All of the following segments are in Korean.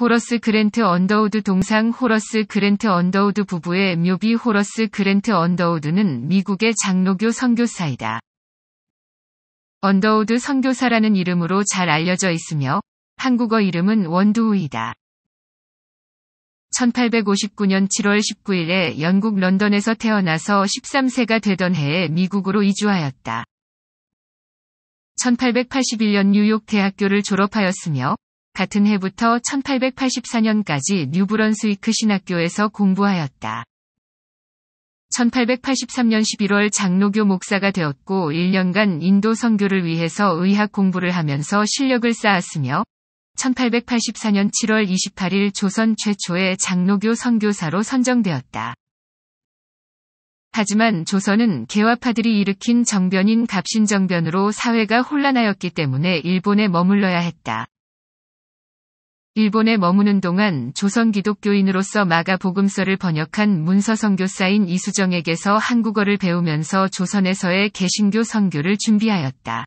호러스 그랜트 언더우드 동상 호러스 그랜트 언더우드 부부의 묘비 호러스 그랜트 언더우드는 미국의 장로교 선교사이다. 언더우드 선교사라는 이름으로 잘 알려져 있으며 한국어 이름은 원두우이다. 1859년 7월 19일에 영국 런던에서 태어나서 13세가 되던 해에 미국으로 이주하였다. 1881년 뉴욕 대학교를 졸업하였으며 같은 해부터 1884년까지 뉴브런스위크 신학교에서 공부하였다. 1883년 11월 장로교 목사가 되었고 1년간 인도 선교를 위해서 의학 공부를 하면서 실력을 쌓았으며 1884년 7월 28일 조선 최초의 장로교 선교사로 선정되었다. 하지만 조선은 개화파들이 일으킨 정변인 갑신정변으로 사회가 혼란하였기 때문에 일본에 머물러야 했다. 일본에 머무는 동안 조선 기독교인으로서 마가복음서를 번역한 문서 선교사인 이수정에게서 한국어를 배우면서 조선에서의 개신교 선교를 준비하였다.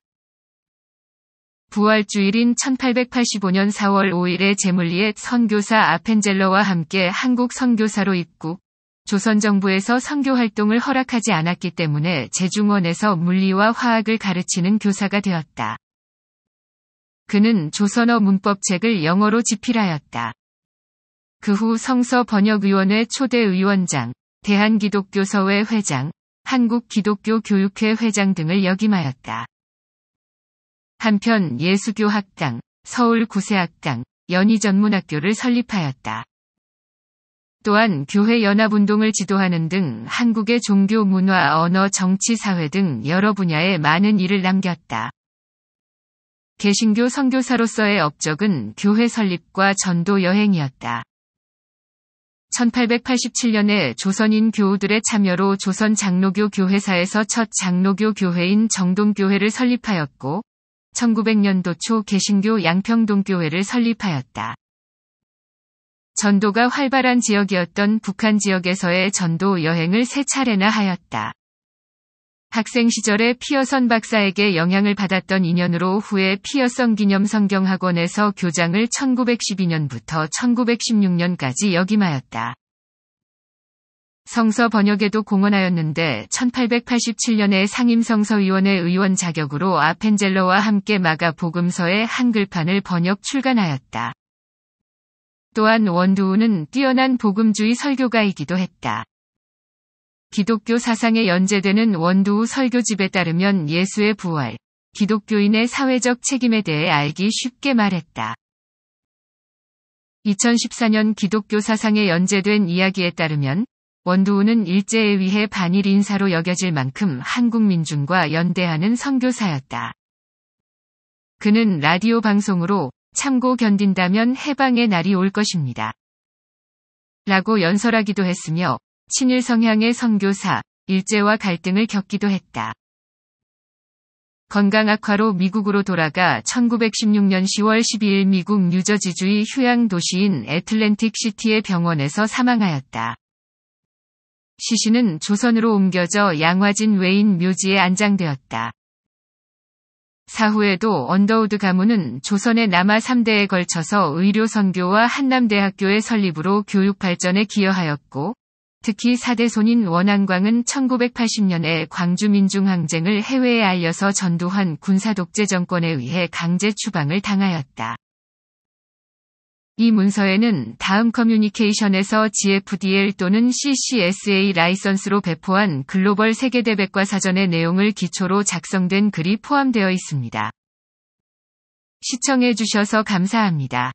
부활주일인 1885년 4월 5일에 제물리엣 선교사 아펜젤러와 함께 한국 선교사로 입국, 조선 정부에서 선교 활동을 허락하지 않았기 때문에 제중원에서 물리와 화학을 가르치는 교사가 되었다. 그는 조선어 문법책을 영어로 집필하였다. 그 후 성서 번역위원회 초대 위원장, 대한기독교서회 회장, 한국기독교교육회 회장 등을 역임하였다. 한편 예수교 학당, 서울 구세학당, 연희전문학교를 설립하였다. 또한 교회 연합운동을 지도하는 등 한국의 종교 문화, 언어, 정치, 사회 등 여러 분야에 많은 일을 남겼다. 개신교 선교사로서의 업적은 교회 설립과 전도 여행이었다. 1887년에 조선인 교우들의 참여로 조선 장로교 교회사에서 첫 장로교 교회인 정동교회를 설립하였고, 1900년도 초 개신교 양평동교회를 설립하였다. 전도가 활발한 지역이었던 북한 지역에서의 전도 여행을 세 차례나 하였다. 학생 시절에 피어선 박사에게 영향을 받았던 인연으로 후에 피어선 기념 성경학원에서 교장을 1912년부터 1916년까지 역임하였다. 성서 번역에도 공헌하였는데 1887년에 상임성서위원회 의원 자격으로 아펜젤러와 함께 마가 복음서의 한글판을 번역 출간하였다. 또한 원두우는 뛰어난 복음주의 설교가이기도 했다. 기독교 사상에 연재되는 원두우 설교집에 따르면 예수의 부활, 기독교인의 사회적 책임에 대해 알기 쉽게 말했다. 2014년 기독교 사상에 연재된 이야기에 따르면 원두우는 일제에 의해 반일 인사로 여겨질 만큼 한국 민중과 연대하는 선교사였다. 그는 라디오 방송으로 참고 견딘다면 해방의 날이 올 것입니다. 라고 연설하기도 했으며 친일 성향의 선교사, 일제와 갈등을 겪기도 했다. 건강 악화로 미국으로 돌아가 1916년 10월 12일 미국 뉴저지주의 휴양 도시인 애틀랜틱 시티의 병원에서 사망하였다. 시신은 조선으로 옮겨져 양화진 외인 묘지에 안장되었다. 사후에도 언더우드 가문은 조선의 남아 3대에 걸쳐서 의료 선교와 한남대학교의 설립으로 교육 발전에 기여하였고 특히 사대손인 원한광은 1980년에 광주민중항쟁을 해외에 알려서 전두환 군사독재 정권에 의해 강제 추방을 당하였다. 이 문서에는 다음 커뮤니케이션에서 GFDL 또는 CCSA 라이선스로 배포한 글로벌 세계대백과 사전의 내용을 기초로 작성된 글이 포함되어 있습니다. 시청해주셔서 감사합니다.